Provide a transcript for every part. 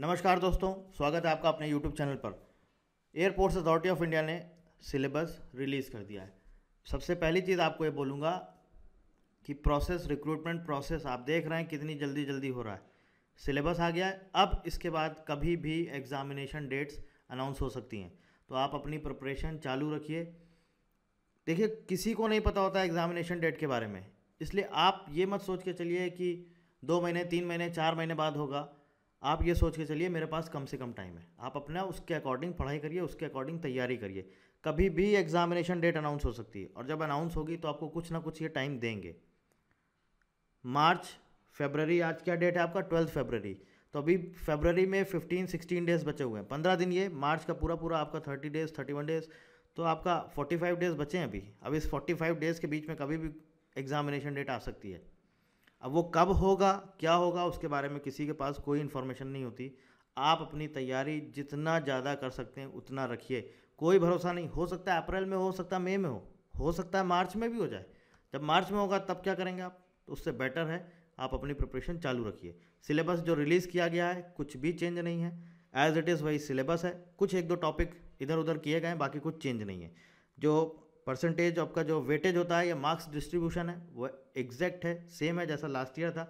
नमस्कार दोस्तों स्वागत है आपका अपने यूट्यूब चैनल पर एयरपोर्ट्स अथॉरिटी ऑफ इंडिया ने सिलेबस रिलीज़ कर दिया है सबसे पहली चीज़ आपको ये बोलूँगा कि प्रोसेस रिक्रूटमेंट प्रोसेस आप देख रहे हैं कितनी जल्दी जल्दी हो रहा है सिलेबस आ गया है अब इसके बाद कभी भी एग्ज़ामिनेशन डेट्स अनाउंस हो सकती हैं तो आप अपनी प्रिपरेशन चालू रखिए देखिए किसी को नहीं पता होता एग्ज़ामिनेशन डेट के बारे में इसलिए आप ये मत सोच के चलिए कि दो महीने तीन महीने चार महीने बाद होगा आप ये सोच के चलिए मेरे पास कम से कम टाइम है आप अपना उसके अकॉर्डिंग पढ़ाई करिए उसके अकॉर्डिंग तैयारी करिए कभी भी एग्जामिनेशन डेट अनाउंस हो सकती है और जब अनाउंस होगी तो आपको कुछ ना कुछ ये टाइम देंगे मार्च फेबररी आज क्या डेट है आपका ट्वेल्थ फेबररी तो अभी फेबररी में फिफ्टीन सिक्सटीन डेज बचे हुए हैं पंद्रह दिन ये मार्च का पूरा पूरा आपका thirty days thirty one days तो आपका फोर्टी फाइव डेज बचे हैं अभी अब इस फोर्टी फाइव डेज़ के बीच में कभी भी एग्जामिनेशन डेट आ सकती है अब वो कब होगा क्या होगा उसके बारे में किसी के पास कोई इन्फॉर्मेशन नहीं होती आप अपनी तैयारी जितना ज़्यादा कर सकते हैं उतना रखिए कोई भरोसा नहीं हो सकता है अप्रैल में हो सकता है मई में हो हो सकता है मार्च में भी हो जाए जब मार्च में होगा तब क्या करेंगे आप तो उससे बेटर है आप अपनी प्रिपरेशन चालू रखिए सिलेबस जो रिलीज़ किया गया है कुछ भी चेंज नहीं है एज इट इज़ वही सिलेबस है कुछ एक दो टॉपिक इधर उधर किए गए हैं बाकी कुछ चेंज नहीं है जो परसेंटेज आपका जो वेटेज होता है या मार्क्स डिस्ट्रीब्यूशन है वो एग्जैक्ट है सेम है जैसा लास्ट ईयर था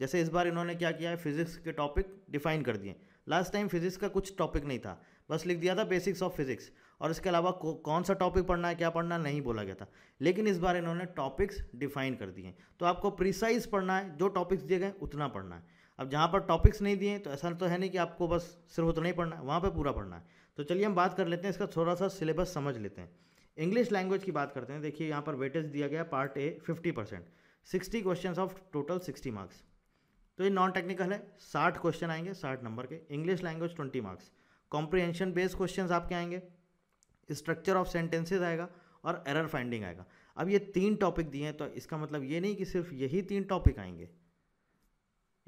जैसे इस बार इन्होंने क्या किया है फिजिक्स के टॉपिक डिफाइन कर दिए लास्ट टाइम फिजिक्स का कुछ टॉपिक नहीं था बस लिख दिया था बेसिक्स ऑफ फिजिक्स और इसके अलावा कौन सा टॉपिक पढ़ना है क्या पढ़ना है नहीं बोला गया था लेकिन इस बार इन्होंने टॉपिक्स डिफाइन कर दिए तो आपको प्रिसाइज पढ़ना है जो टॉपिक्स दिए गए उतना पढ़ना है अब जहाँ पर टॉपिक्स नहीं दिए तो ऐसा तो है नहीं कि आपको बस सिर्फ उतना ही पढ़ना है वहाँ पर पूरा पढ़ना है तो चलिए हम बात कर लेते हैं इसका थोड़ा सा सिलेबस समझ लेते हैं इंग्लिश लैंग्वेज की बात करते हैं देखिए यहाँ पर वेटेज दिया गया part A fifty percent sixty question of total sixty marks तो ये नॉन टेक्निकल है साठ क्वेश्चन आएंगे साठ नंबर के English language twenty marks comprehension based question आपके आएंगे स्ट्रक्चर ऑफ सेंटेंसेज आएगा और एरर फाइंडिंग आएगा अब ये तीन टॉपिक दिए हैं तो इसका मतलब ये नहीं कि सिर्फ यही तीन टॉपिक आएंगे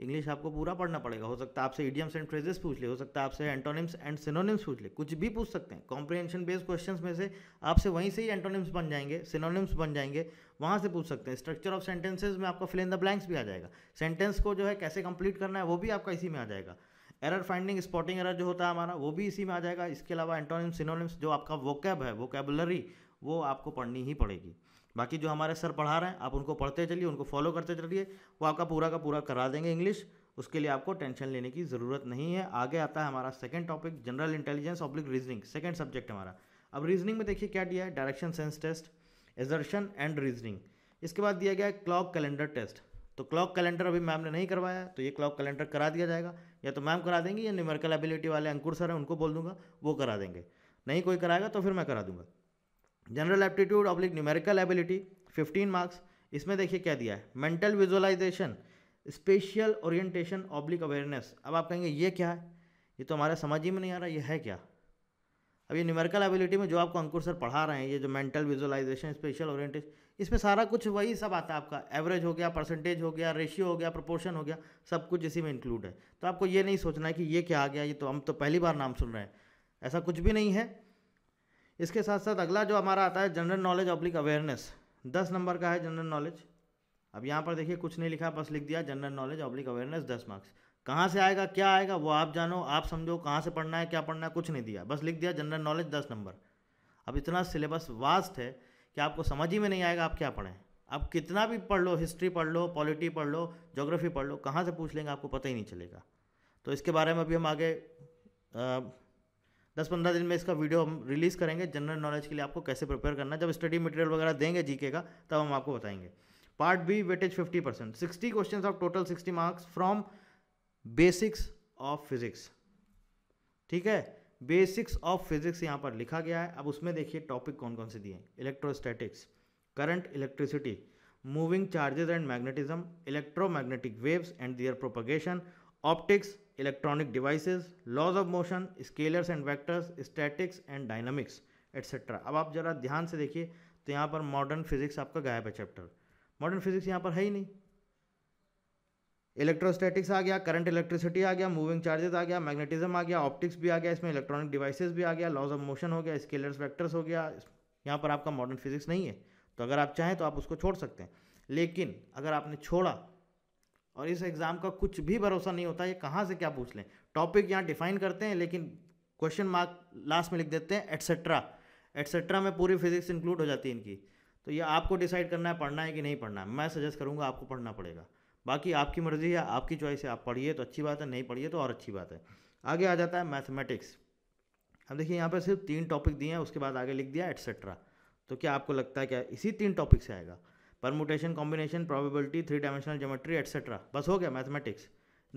इंग्लिश आपको पूरा पढ़ना पड़ेगा हो सकता है आपसे इडियम्स एंड फ्रेजेस पूछ ले हो सकता है आपसे एंटोनिम्स एंड सिनोनिम्स पूछ ले कुछ भी पूछ सकते हैं कॉम्प्रिहेंशन बेस्ड क्वेश्चंस में से आपसे वहीं से ही एंटोनिम्स बन जाएंगे सिनोनिम्स बन जाएंगे वहाँ से पूछ सकते हैं स्ट्रक्चर ऑफ सेंटेंसेज में आपका फिलिंग द ब्लैंक्स भी आ जाएगा सेंटेंस को जो है कैसे कंप्लीट करना है वो भी आपका इसी में आ जाएगा एरर फाइंडिंग स्पॉटिंग एरर जो होता है हमारा वो भी इसी में आ जाएगा इसके अलावा एंटोनिम्स सिनोनिम्स जो आपका वोकैब है वोकेबुलरी वो आपको पढ़नी ही पड़ेगी बाकी जो हमारे सर पढ़ा रहे हैं आप उनको पढ़ते चलिए उनको फॉलो करते चलिए वो आपका पूरा का पूरा करा देंगे इंग्लिश उसके लिए आपको टेंशन लेने की ज़रूरत नहीं है आगे आता है हमारा second topic general intelligence oblique reasoning second subject हमारा अब रीजनिंग में देखिए क्या दिया है direction sense test assertion and reasoning इसके बाद दिया गया है क्लॉक कैलेंडर टेस्ट तो क्लॉक कैलेंडर अभी मैम ने नहीं करवाया तो ये क्लॉक कैलेंडर करा दिया जाएगा या तो मैम करा देंगी या न्यूमेरिकल एबिलिटी वाले अंकुर सर हैं उनको बोल दूंगा वो करा देंगे नहीं कोई कराएगा तो फिर मैं करा दूंगा general aptitude oblique numerical ability 15 marks इसमें देखिए क्या दिया है mental visualisation spatial orientation oblique awareness अब आप कहेंगे ये क्या है ये तो हमारे समझ ही में नहीं आ रहा ये है क्या अब ये न्यूमेरिकल एबिलिटी में जो आपको अंकुर सर पढ़ा रहे हैं ये जो मेंटल विजुअलाइजेशन स्पेशल ओरिएंटेशन इसमें सारा कुछ वही सब आता है आपका एवरेज हो गया परसेंटेज हो गया रेशियो हो गया प्रोपोर्शन हो गया सब कुछ इसी में इंक्लूड है तो आपको ये नहीं सोचना है कि ये क्या आ गया ये तो हम तो पहली बार नाम सुन रहे हैं ऐसा कुछ भी नहीं है इसके साथ साथ अगला जो हमारा आता है जनरल नॉलेज ऑब्लिक अवेयरनेस दस नंबर का है जनरल नॉलेज अब यहाँ पर देखिए कुछ नहीं लिखा बस लिख दिया जनरल नॉलेज ऑब्लिक अवेयरनेस दस मार्क्स कहाँ से आएगा क्या आएगा वो आप जानो आप समझो कहाँ से पढ़ना है क्या पढ़ना है कुछ नहीं दिया बस लिख दिया जनरल नॉलेज दस नंबर अब इतना सिलेबस वास्ट है कि आपको समझ ही में नहीं आएगा आप क्या पढ़ें आप कितना भी पढ़ लो हिस्ट्री पढ़ लो पॉलिटी पढ़ लो जोग्राफी पढ़ लो कहाँ से पूछ लेंगे आपको पता ही नहीं चलेगा तो इसके बारे में अभी हम आगे आ, दस पंद्रह दिन में इसका वीडियो हम रिलीज़ करेंगे जनरल नॉलेज के लिए आपको कैसे प्रिपेयर करना जब स्टडी मटेरियल वगैरह देंगे जीके का तब हम आपको बताएंगे part B weightage fifty percent sixty question of total sixty marks from basics of physics ठीक है बेसिक्स ऑफ फिजिक्स यहाँ पर लिखा गया है अब उसमें देखिए टॉपिक कौन कौन से दिए हैं electrostatics current electricity moving charges and magnetism electromagnetic waves and their propagation optics electronic devices laws of motion scalars and vectors statics and dynamics etcetera अब आप ज़रा ध्यान से देखिए तो यहाँ पर मॉडर्न फिजिक्स आपका गायब है चैप्टर मॉडर्न फिजिक्स यहाँ पर है ही नहीं इलेक्ट्रोस्टैटिक्स आ गया करंट इलेक्ट्रिसिटी आ गया मूविंग चार्जेस आ गया मैग्नेटिज्म आ गया ऑप्टिक्स भी आ गया इसमें इलेक्ट्रॉनिक डिवाइसेस भी आ गया लॉज ऑफ मोशन हो गया स्केलर्स वेक्टर्स हो गया यहाँ पर आपका मॉडर्न फिजिक्स नहीं है तो अगर आप चाहें तो आप उसको छोड़ सकते हैं लेकिन अगर आपने छोड़ा और इस एग्ज़ाम का कुछ भी भरोसा नहीं होता ये कहाँ से क्या पूछ लें टॉपिक यहाँ डिफाइन करते हैं लेकिन क्वेश्चन मार्क लास्ट में लिख देते हैं एट्सेट्रा एट्सेट्रा में पूरी फिजिक्स इंक्लूड हो जाती है इनकी तो ये आपको डिसाइड करना है पढ़ना है कि नहीं पढ़ना है मैं सजेस्ट करूँगा आपको पढ़ना पड़ेगा बाकी आपकी मर्ज़ी है आपकी चॉइस है आप पढ़िए तो अच्छी बात है नहीं पढ़िए तो और अच्छी बात है आगे आ जाता है मैथमेटिक्स अब देखिए यहाँ पर सिर्फ तीन टॉपिक दिए हैं उसके बाद आगे लिख दिया एट्सेट्रा तो क्या आपको लगता है क्या इसी तीन टॉपिक से आएगा permutation combination probability three dimensional geometry etcetera बस हो गया मैथमेटिक्स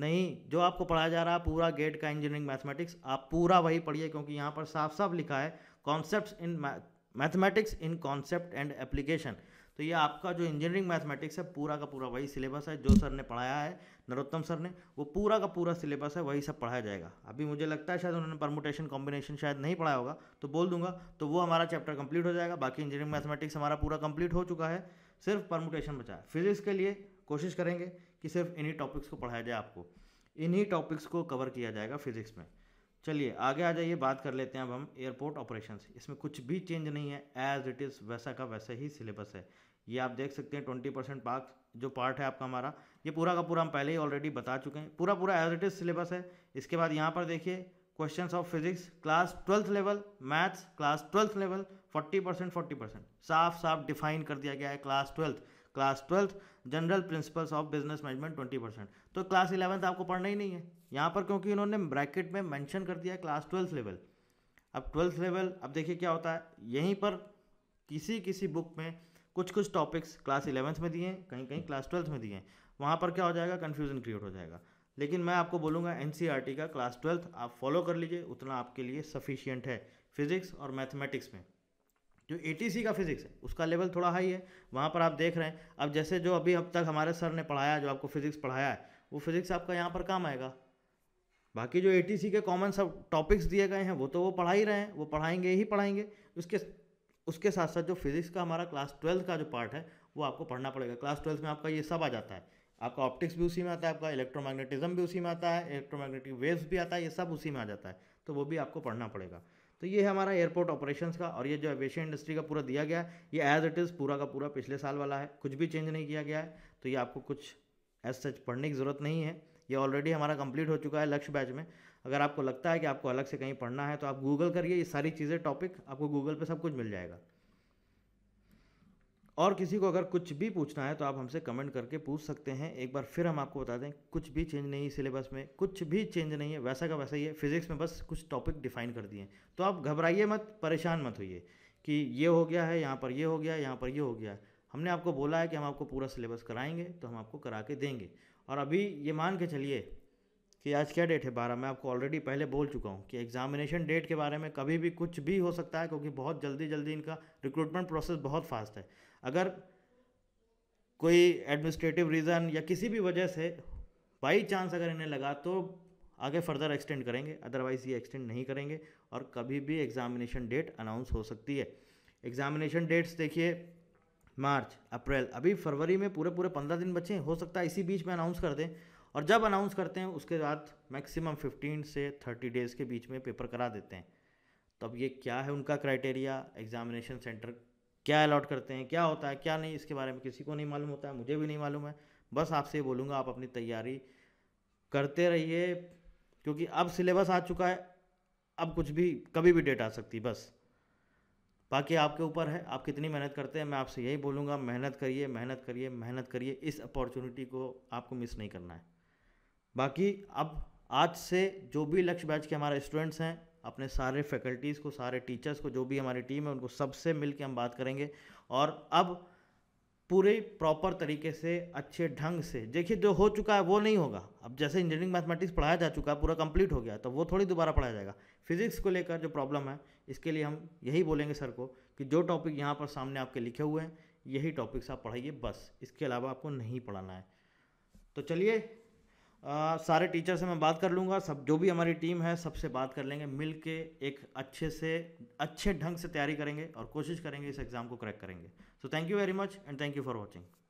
नहीं जो आपको पढ़ाया जा रहा है पूरा गेट का इंजीनियरिंग मैथमेटिक्स आप पूरा वही पढ़िए क्योंकि यहाँ पर साफ साफ लिखा है concept in mathematics in concept and application तो ये आपका जो इंजीनियरिंग मैथमेटिक्स है पूरा का पूरा वही सिलेबस है जो सर ने पढ़ाया है नरोत्तम सर ने वो पूरा का पूरा सिलेबस है वही सब पढ़ाया जाएगा अभी मुझे लगता है शायद उन्होंने परमुटेशन कॉम्बिनेशन शायद नहीं पढ़ाया होगा तो बोल दूंगा तो वो हमारा चैप्टर कंप्लीट हो जाएगा बाकी इंजीनियरिंग मैथमेटिक्स हमारा पूरा कंप्लीट हो चुका है सिर्फ परमुटेशन बचा है फिजिक्स के लिए कोशिश करेंगे कि सिर्फ इन्हीं टॉपिक्स को पढ़ाया जाए आपको इन्हीं टॉपिक्स को कवर किया जाएगा फिजिक्स में चलिए आगे आ जाइए बात कर लेते हैं अब हम एयरपोर्ट ऑपरेशंस इसमें कुछ भी चेंज नहीं है एज इट इज़ वैसा का वैसा ही सिलेबस है ये आप देख सकते हैं ट्वेंटी परसेंट पार्ट जो पार्ट है आपका हमारा ये पूरा का पूरा हम पहले ही ऑलरेडी बता चुके हैं पूरा पूरा एज इट इज़ सिलेबस है इसके बाद यहाँ पर देखिए questions of physics class twelfth level maths class twelfth level forty percent forty percent साफ साफ डिफाइन कर दिया गया है class twelfth class twelfth general principles of business management twenty percent तो क्लास इलेवंथ आपको पढ़ना ही नहीं है यहाँ पर क्योंकि इन्होंने ब्रैकेट में मैंशन कर दिया है क्लास ट्वेल्थ लेवल अब ट्वेल्थ लेवल अब देखिए क्या होता है यहीं पर किसी किसी बुक में कुछ कुछ टॉपिक्स क्लास इलेवंथ में दिए हैं कहीं कहीं क्लास ट्वेल्थ में दिए हैं वहाँ पर क्या हो जाएगा कन्फ्यूजन क्रिएट हो जाएगा लेकिन मैं आपको बोलूँगा एन e का क्लास ट्वेल्थ आप फॉलो कर लीजिए उतना आपके लिए सफिशियंट है फिजिक्स और मैथमेटिक्स में जो ए का फिज़िक्स है उसका लेवल थोड़ा हाई है वहाँ पर आप देख रहे हैं अब जैसे जो अभी अब तक हमारे सर ने पढ़ाया जो आपको फिज़िक्स पढ़ाया है वो फिज़िक्स आपका यहाँ पर काम आएगा बाकी जो ए के कॉमन सब टॉपिक्स दिए गए हैं वो तो वो पढ़ा ही रहे हैं वो पढ़ाएंगे ही पढ़ाएंगे उसके उसके साथ साथ जो फिज़िक्स का हमारा क्लास ट्वेल्थ का जो पार्ट है वो आपको पढ़ना पड़ेगा क्लास ट्वेल्थ में आपका ये सब आ जाता है आपका ऑप्टिक्स भी उसी में आता है आपका इलेक्ट्रोमैग्नेटिज्म भी उसी में आता है इलेक्ट्रोमैग्नेटिक वेव्स भी आता है ये सब उसी में आ जाता है तो वो भी आपको पढ़ना पड़ेगा तो ये है हमारा एयरपोर्ट ऑपरेशंस का और ये जो एविएशन इंडस्ट्री का पूरा दिया गया है ये एज इट इज़ पूरा का पूरा पिछले साल वाला है कुछ भी चेंज नहीं किया गया है तो ये आपको कुछ एज सच पढ़ने की ज़रूरत नहीं है ये ऑलरेडी हमारा कंप्लीट हो चुका है लक्ष्य बैच में अगर आपको लगता है कि आपको अलग से कहीं पढ़ना है तो आप गूगल करिए ये सारी चीज़ें टॉपिक आपको गूगल पर सब कुछ मिल जाएगा और किसी को अगर कुछ भी पूछना है तो आप हमसे कमेंट करके पूछ सकते हैं एक बार फिर हम आपको बता दें कुछ भी चेंज नहीं है सिलेबस में कुछ भी चेंज नहीं है वैसा का वैसा ही है फिजिक्स में बस कुछ टॉपिक डिफाइन कर दिए तो आप घबराइए मत परेशान मत होइए कि ये हो गया है यहाँ पर ये हो गया यहाँ पर ये हो गया हमने आपको बोला है कि हम आपको पूरा सिलेबस कराएंगे तो हम आपको करा के देंगे और अभी ये मान के चलिए कि आज क्या डेट है बारह मैं आपको ऑलरेडी पहले बोल चुका हूँ कि एग्जामिनेशन डेट के बारे में कभी भी कुछ भी हो सकता है क्योंकि बहुत जल्दी जल्दी इनका रिक्रूटमेंट प्रोसेस बहुत फास्ट है अगर कोई एडमिनिस्ट्रेटिव रीज़न या किसी भी वजह से बाई चांस अगर इन्हें लगा तो आगे फर्दर एक्सटेंड करेंगे अदरवाइज़ ये एक्सटेंड नहीं करेंगे और कभी भी एग्ज़ामिनेशन डेट अनाउंस हो सकती है एग्ज़ामिनेशन डेट्स देखिए मार्च अप्रैल अभी फरवरी में पूरे पूरे पंद्रह दिन बचे हैं हो सकता है इसी बीच में अनाउंस कर दें और जब अनाउंस करते हैं उसके बाद मैक्सिमम फिफ्टीन से थर्टी डेज़ के बीच में पेपर करा देते हैं तो अब ये क्या है उनका क्राइटेरिया एग्ज़ामिनेशन सेंटर क्या अलाउट करते हैं क्या होता है क्या नहीं इसके बारे में किसी को नहीं मालूम होता है मुझे भी नहीं मालूम है बस आपसे बोलूँगा आप अपनी तैयारी करते रहिए क्योंकि अब सिलेबस आ चुका है अब कुछ भी कभी भी डेट आ सकती बस बाकी आपके ऊपर है आप कितनी मेहनत करते हैं मैं आपसे यही बोलूँगा मेहनत करिए मेहनत करिए मेहनत करिए इस अपॉर्चुनिटी को आपको मिस नहीं करना है बाकी अब आज से जो भी लक्ष्य बैच के हमारे स्टूडेंट्स हैं अपने सारे फैकल्टीज़ को सारे टीचर्स को जो भी हमारी टीम है उनको सबसे मिल के हम बात करेंगे और अब पूरे प्रॉपर तरीके से अच्छे ढंग से देखिए जो हो चुका है वो नहीं होगा अब जैसे इंजीनियरिंग मैथमेटिक्स पढ़ाया जा चुका है पूरा कंप्लीट हो गया तो वो थोड़ी दोबारा पढ़ाया जाएगा फिजिक्स को लेकर जो प्रॉब्लम है इसके लिए हम यही बोलेंगे सर को कि जो टॉपिक यहाँ पर सामने आपके लिखे हुए हैं यही टॉपिक्स आप पढ़ाइए बस इसके अलावा आपको नहीं पढ़ाना है तो चलिए आ, सारे टीचर से मैं बात कर लूँगा सब जो भी हमारी टीम है सबसे बात कर लेंगे मिल के एक अच्छे से अच्छे ढंग से तैयारी करेंगे और कोशिश करेंगे इस एग्ज़ाम को क्रैक करेंगे so thank you very much and thank you for watching